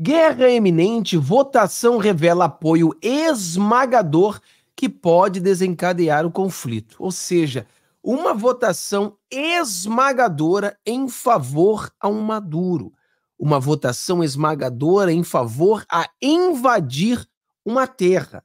Guerra eminente, votação revela apoio esmagador que pode desencadear o conflito. Ou seja, uma votação esmagadora em favor a um Maduro. Uma votação esmagadora em favor a invadir uma terra.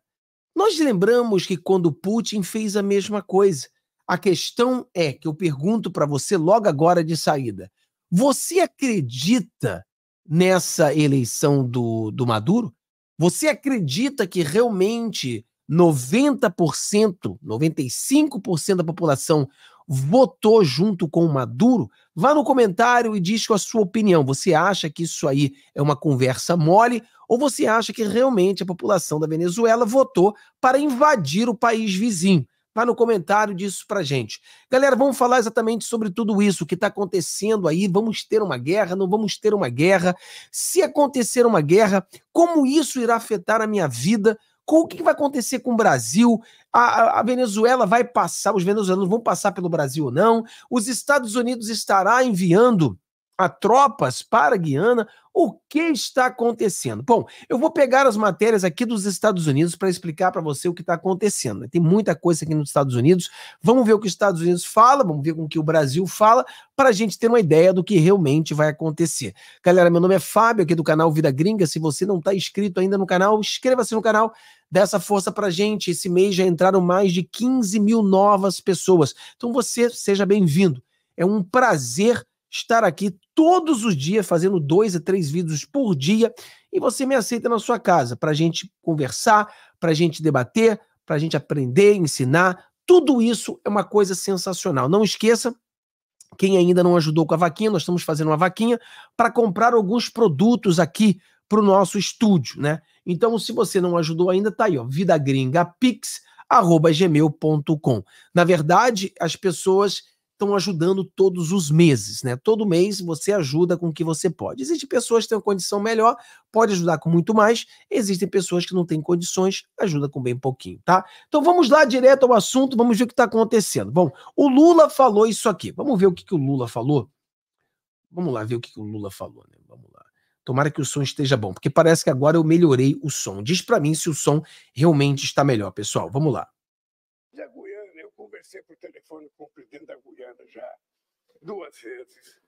Nós lembramos que quando Putin fez a mesma coisa. A questão é que eu pergunto para você logo agora de saída: você acredita nessa eleição do, do Maduro? Você acredita que realmente 90%, 95% da população votou junto com o Maduro? Vá no comentário e diz com a sua opinião. Você acha que isso aí é uma conversa mole ou você acha que realmente a população da Venezuela votou para invadir o país vizinho? Vá no comentário disso pra gente. Galera, vamos falar exatamente sobre tudo isso que está acontecendo aí. Vamos ter uma guerra, não vamos ter uma guerra. Se acontecer uma guerra, como isso irá afetar a minha vida? o que vai acontecer com o Brasil? A, a, Venezuela vai passar, os venezuelanos vão passar pelo Brasil ou não? Os Estados Unidos estará enviando a tropas para a Guiana, o que está acontecendo? Bom, eu vou pegar as matérias aqui dos Estados Unidos para explicar para você o que está acontecendo. Né? Tem muita coisa aqui nos Estados Unidos. Vamos ver o que os Estados Unidos falam, vamos ver com o que o Brasil fala, para a gente ter uma ideia do que realmente vai acontecer. Galera, meu nome é Fábio, aqui do canal Vida Gringa. Se você não está inscrito ainda no canal, inscreva-se no canal. Dá essa força para gente. Esse mês já entraram mais de 15 mil novas pessoas. Então você seja bem-vindo. É um prazer estar aqui todos os dias fazendo dois a três vídeos por dia e você me aceita na sua casa para a gente conversar, para a gente debater, para a gente aprender, ensinar. Tudo isso é uma coisa sensacional. Não esqueça, quem ainda não ajudou com a vaquinha, nós estamos fazendo uma vaquinha para comprar alguns produtos aqui para o nosso estúdio, né? Então, se você não ajudou ainda, tá aí, ó, vidagringapix.com. Na verdade, as pessoas estão ajudando todos os meses, né? Todo mês você ajuda com o que você pode. Existem pessoas que têm uma condição melhor, pode ajudar com muito mais. Existem pessoas que não têm condições, ajuda com bem pouquinho, tá? Então vamos lá direto ao assunto, vamos ver o que está acontecendo. Bom, o Lula falou isso aqui. Vamos ver o que, que o Lula falou. Vamos lá ver o que, que o Lula falou, né? Vamos lá. Tomara que o som esteja bom, porque parece que agora eu melhorei o som. Diz para mim se o som realmente está melhor, pessoal. Vamos lá telefone com o presidente da Guiana já duas vezes.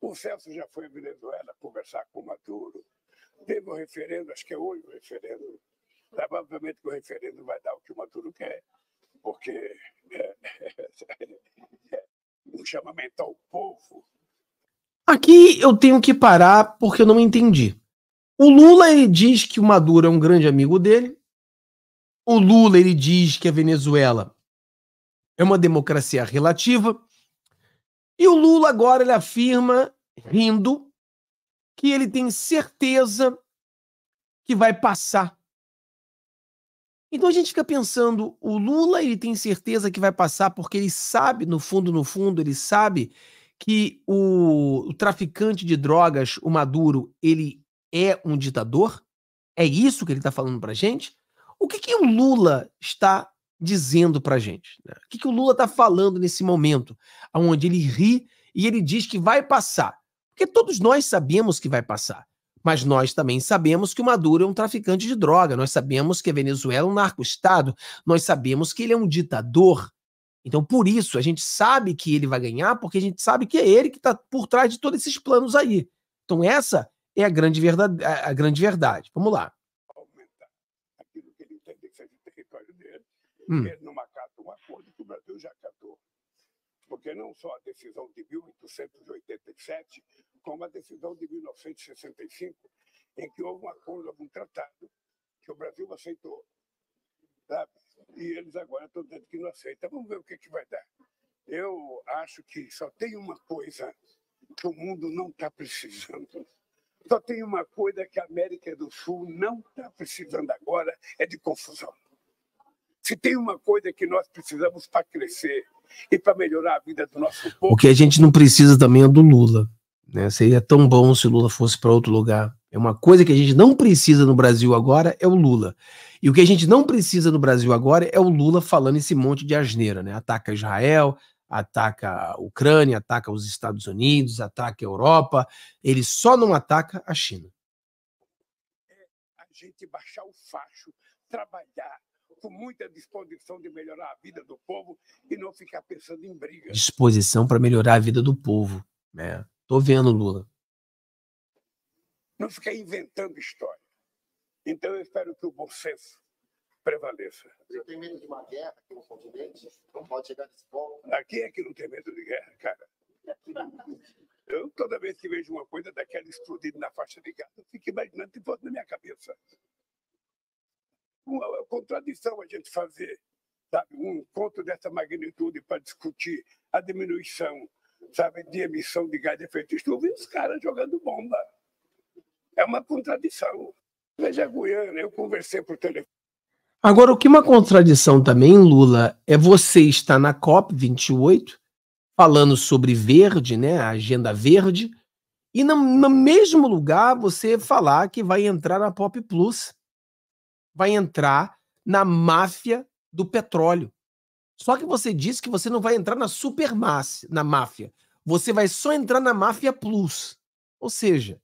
O Celso já foi à Venezuela conversar com o Maduro. Teve um referendo, acho que é hoje o referendo. Provavelmente que o referendo vai dar o que o Maduro quer, porque é, é, um chamamento ao povo. Aqui eu tenho que parar porque eu não entendi. O Lula ele diz que o Maduro é um grande amigo dele. O Lula ele diz que a Venezuela é uma democracia relativa. E o Lula agora ele afirma, rindo, que ele tem certeza que vai passar. Então a gente fica pensando, o Lula ele tem certeza que vai passar porque ele sabe, no fundo, no fundo, ele sabe que o, o traficante de drogas, o Maduro, ele é um ditador? É isso que ele está falando para gente? O que, que o Lula está dizendo para a gente? Né? O que, que o Lula está falando nesse momento, onde ele ri e ele diz que vai passar? Porque todos nós sabemos que vai passar. Mas nós também sabemos que o Maduro é um traficante de droga, nós sabemos que a Venezuela é um narco-estado, nós sabemos que ele é um ditador. Então, por isso, a gente sabe que ele vai ganhar, porque a gente sabe que é ele que está por trás de todos esses planos aí. Então, essa é a grande, verdade, a grande verdade. Vamos lá. hum. numa não um acordo que o Brasil já acatou. Porque não só a decisão de 1887, como a decisão de 1965, em que houve um acordo, algum tratado, que o Brasil aceitou. Sabe? E eles agora estão dizendo que não aceitam. Vamos ver o que, é que vai dar. Eu acho que só tem uma coisa que o mundo não está precisando. Só tem uma coisa que a América do Sul não está precisando agora, é de confusão. Se tem uma coisa que nós precisamos para crescer e para melhorar a vida do nosso povo. O que a gente não precisa também é do Lula. Né? Seria tão bom se o Lula fosse para outro lugar. É uma coisa que a gente não precisa no Brasil agora é o Lula. E o que a gente não precisa no Brasil agora é o Lula falando esse monte de asneira, né? Ataca Israel, ataca a Ucrânia, ataca os Estados Unidos, ataca a Europa. Ele só não ataca a China. É a gente baixar o facho, trabalhar, com muita disposição de melhorar a vida do povo e não ficar pensando em briga. Disposição para melhorar a vida do povo. Né? Tô vendo, Lula. Não ficar inventando história. Então eu espero que o bom senso prevaleça. Você tem medo de uma guerra aqui no continente? Não pode chegar nesse ponto? Aqui é que não tem medo de guerra, cara. Eu, toda vez que vejo uma coisa daquela explodida na faixa de Gaza, eu fico imaginando de volta na minha cabeça uma é, é contradição a gente fazer sabe, um encontro dessa magnitude para discutir a diminuição sabe, de emissão de gás de efeito estufa e os caras jogando bomba. É uma contradição. Veja a Guiana, eu conversei por telefone. Agora, o que é uma contradição também, Lula, é você estar na COP28 falando sobre verde, né, a agenda verde, e no, no mesmo lugar você falar que vai entrar na Pop Plus vai entrar na máfia do petróleo. Só que você disse que você não vai entrar na super na máfia. Você vai só entrar na máfia plus. Ou seja,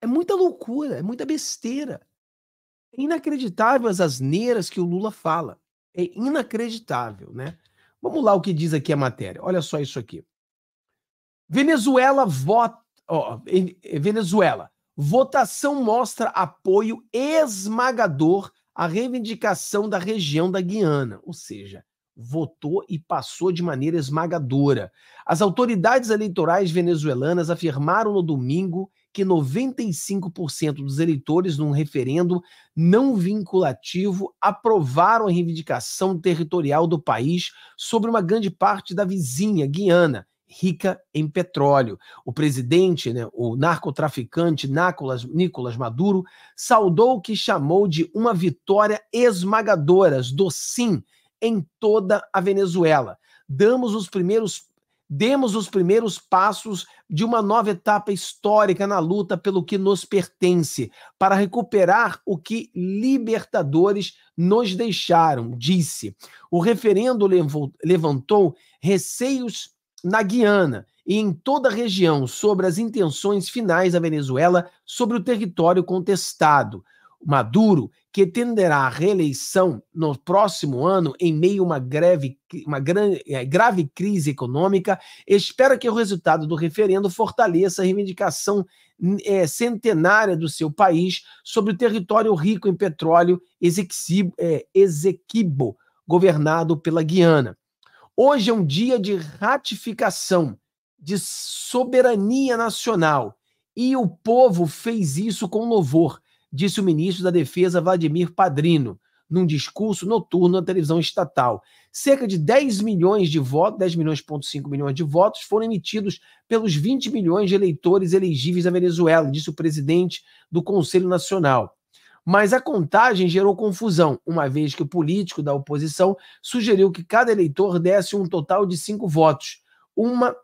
é muita loucura, é muita besteira. É inacreditável as asneiras que o Lula fala. É inacreditável, né? Vamos lá o que diz aqui a matéria. Olha só isso aqui. Venezuela vota. Oh, Venezuela. Votação mostra apoio esmagador à reivindicação da região da Guiana, ou seja, votou e passou de maneira esmagadora. As autoridades eleitorais venezuelanas afirmaram no domingo que 95% dos eleitores num referendo não vinculativo aprovaram a reivindicação territorial do país sobre uma grande parte da vizinha Guiana, rica em petróleo. O presidente, né, o narcotraficante Nicolas, Nicolas Maduro, saudou o que chamou de uma vitória esmagadora do sim em toda a Venezuela. Damos os primeiros demos os primeiros passos de uma nova etapa histórica na luta pelo que nos pertence, para recuperar o que libertadores nos deixaram, disse. O referendo levantou receios na Guiana e em toda a região sobre as intenções finais da Venezuela sobre o território contestado. Maduro, que tenderá à reeleição no próximo ano em meio a uma, greve, uma grande, é, grave crise econômica, espera que o resultado do referendo fortaleça a reivindicação é, centenária do seu país sobre o território rico em petróleo Ezequibo, é, governado pela Guiana. Hoje é um dia de ratificação, de soberania nacional. E o povo fez isso com louvor, disse o ministro da Defesa, Vladimir Padrino, num discurso noturno na televisão estatal. Cerca de 10 milhões de votos, 10 milhões,5 milhões de votos foram emitidos pelos 20 milhões de eleitores elegíveis à Venezuela, disse o presidente do Conselho Nacional mas a contagem gerou confusão, uma vez que o político da oposição sugeriu que cada eleitor desse um total de cinco votos, uma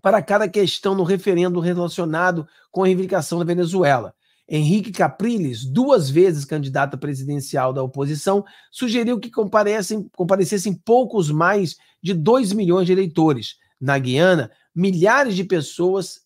para cada questão no referendo relacionado com a reivindicação da Venezuela. Henrique Capriles, duas vezes candidato presidencial da oposição, sugeriu que comparecessem, comparecessem poucos mais de 2 milhões de eleitores. Na Guiana, milhares de pessoas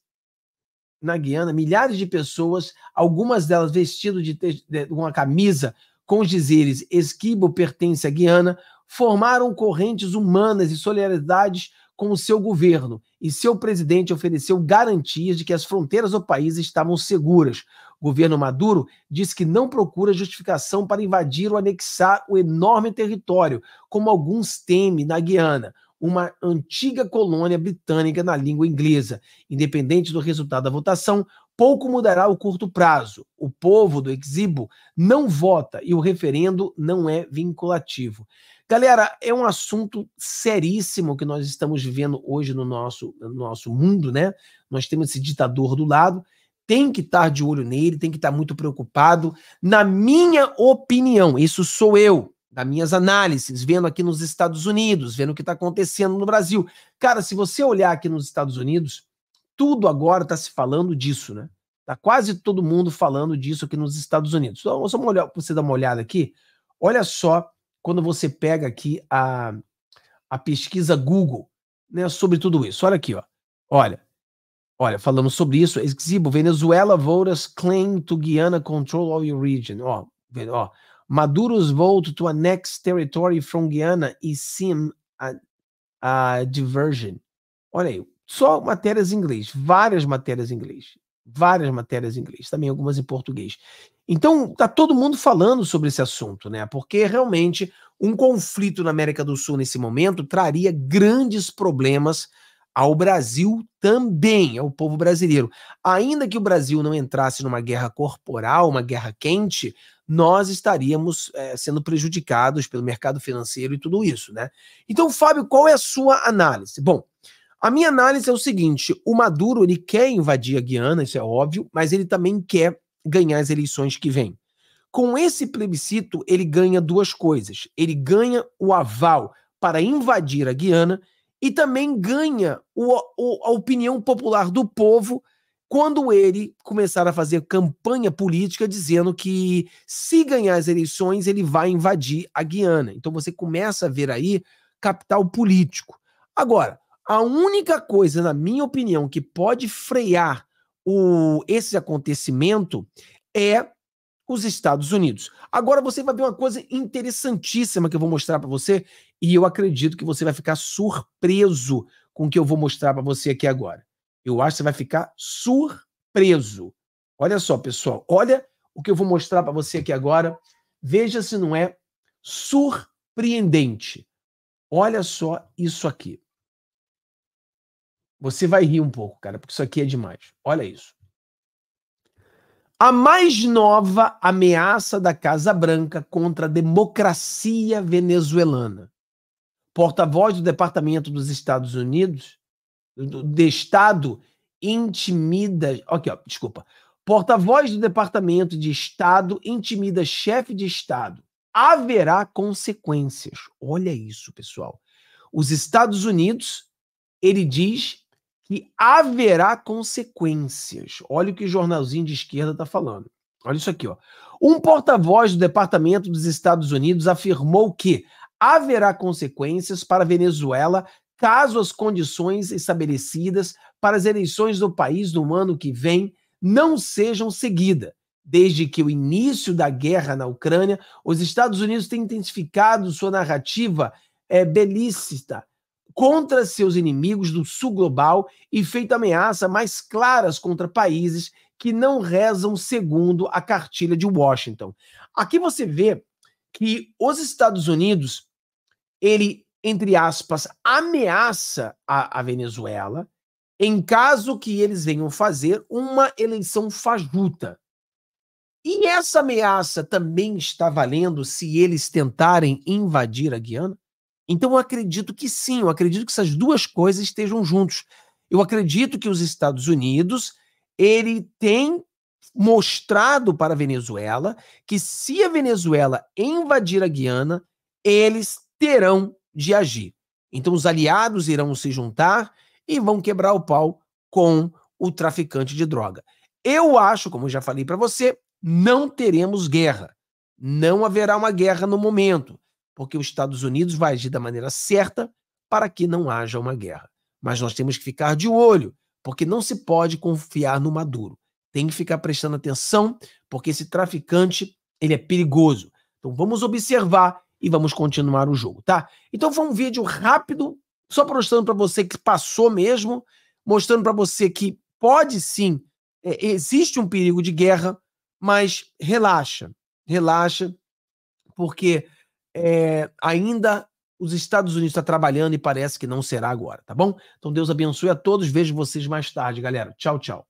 na Guiana milhares de pessoas, algumas delas vestidas de, de, uma camisa com os dizeres Esquibo pertence à Guiana, formaram correntes humanas e solidariedades com o seu governo e seu presidente ofereceu garantias de que as fronteiras do país estavam seguras. O governo Maduro diz que não procura justificação para invadir ou anexar o enorme território, como alguns temem na Guiana uma antiga colônia britânica na língua inglesa. Independente do resultado da votação, pouco mudará o curto prazo. O povo do Exibo não vota e o referendo não é vinculativo. Galera, é um assunto seríssimo que nós estamos vivendo hoje no nosso, no nosso mundo, né? Nós temos esse ditador do lado, tem que estar de olho nele, tem que estar muito preocupado. Na minha opinião, isso sou eu, das minhas análises, vendo aqui nos Estados Unidos, vendo o que está acontecendo no Brasil. Cara, se você olhar aqui nos Estados Unidos, tudo agora está se falando disso, né? Tá quase todo mundo falando disso aqui nos Estados Unidos. Então, só uma, você dar uma olhada aqui. Olha só quando você pega aqui a, a pesquisa Google, né, sobre tudo isso. Olha aqui, ó. Olha. Olha, falamos sobre isso. Exibo, Venezuela voters claim to Guiana control of your region. Ó, ó, Maduro's Vote to Annex Territory from Guiana e Sim a, a Diversion. Olha aí, só matérias em inglês, várias matérias em inglês, várias matérias em inglês, também algumas em português. Então, tá todo mundo falando sobre esse assunto, né? Porque realmente um conflito na América do Sul nesse momento traria grandes problemas ao Brasil também, ao povo brasileiro. Ainda que o Brasil não entrasse numa guerra corporal, uma guerra quente, nós estaríamos é, sendo prejudicados pelo mercado financeiro e tudo isso, né? Então, Fábio, qual é a sua análise? Bom, a minha análise é o seguinte: o Maduro ele quer invadir a Guiana, isso é óbvio, mas ele também quer ganhar as eleições que vêm. Com esse plebiscito, ele ganha duas coisas. Ele ganha o aval para invadir a Guiana e também ganha o, o, a opinião popular do povo quando ele começar a fazer campanha política dizendo que se ganhar as eleições ele vai invadir a Guiana. Então você começa a ver aí capital político. Agora, a única coisa, na minha opinião, que pode frear o, esse acontecimento é os Estados Unidos. Agora você vai ver uma coisa interessantíssima que eu vou mostrar para você e eu acredito que você vai ficar surpreso com o que eu vou mostrar para você aqui agora. Eu acho que você vai ficar surpreso. Olha só, pessoal, olha o que eu vou mostrar para você aqui agora. Veja se não é surpreendente. Olha só isso aqui. Você vai rir um pouco, cara, porque isso aqui é demais. Olha isso. A mais nova ameaça da Casa Branca contra a democracia venezuelana. Porta-voz do Departamento dos Estados Unidos, de Estado, intimida. Aqui, okay, desculpa. Porta-voz do Departamento de Estado intimida chefe de Estado. Haverá consequências. Olha isso, pessoal. Os Estados Unidos, ele diz, que haverá consequências. Olha o que o jornalzinho de esquerda está falando. Olha isso aqui, ó. Um porta-voz do Departamento dos Estados Unidos afirmou que haverá consequências para a Venezuela caso as condições estabelecidas para as eleições do país no ano que vem não sejam seguidas. Desde que o início da guerra na Ucrânia, os Estados Unidos têm intensificado sua narrativa é, belicista contra seus inimigos do sul global e feito ameaças mais claras contra países que não rezam segundo a cartilha de Washington. Aqui você vê que os Estados Unidos, ele, entre aspas, ameaça a, a Venezuela em caso que eles venham fazer uma eleição fajuta. E essa ameaça também está valendo se eles tentarem invadir a Guiana? Então eu acredito que sim, eu acredito que essas duas coisas estejam juntos. Eu acredito que os Estados Unidos ele tem mostrado para a Venezuela que se a Venezuela invadir a Guiana, eles terão de agir. Então os aliados irão se juntar e vão quebrar o pau com o traficante de droga. Eu acho, como eu já falei para você, não teremos guerra. Não haverá uma guerra no momento porque os Estados Unidos vai agir da maneira certa para que não haja uma guerra. Mas nós temos que ficar de olho, porque não se pode confiar no Maduro. Tem que ficar prestando atenção, porque esse traficante, ele é perigoso. Então vamos observar e vamos continuar o jogo, tá? Então foi um vídeo rápido, só mostrando para você que passou mesmo, mostrando para você que pode sim, é, existe um perigo de guerra, mas relaxa, relaxa, porque é, ainda os Estados Unidos está trabalhando e parece que não será agora, tá bom? Então Deus abençoe a todos. Vejo vocês mais tarde, galera. Tchau, tchau.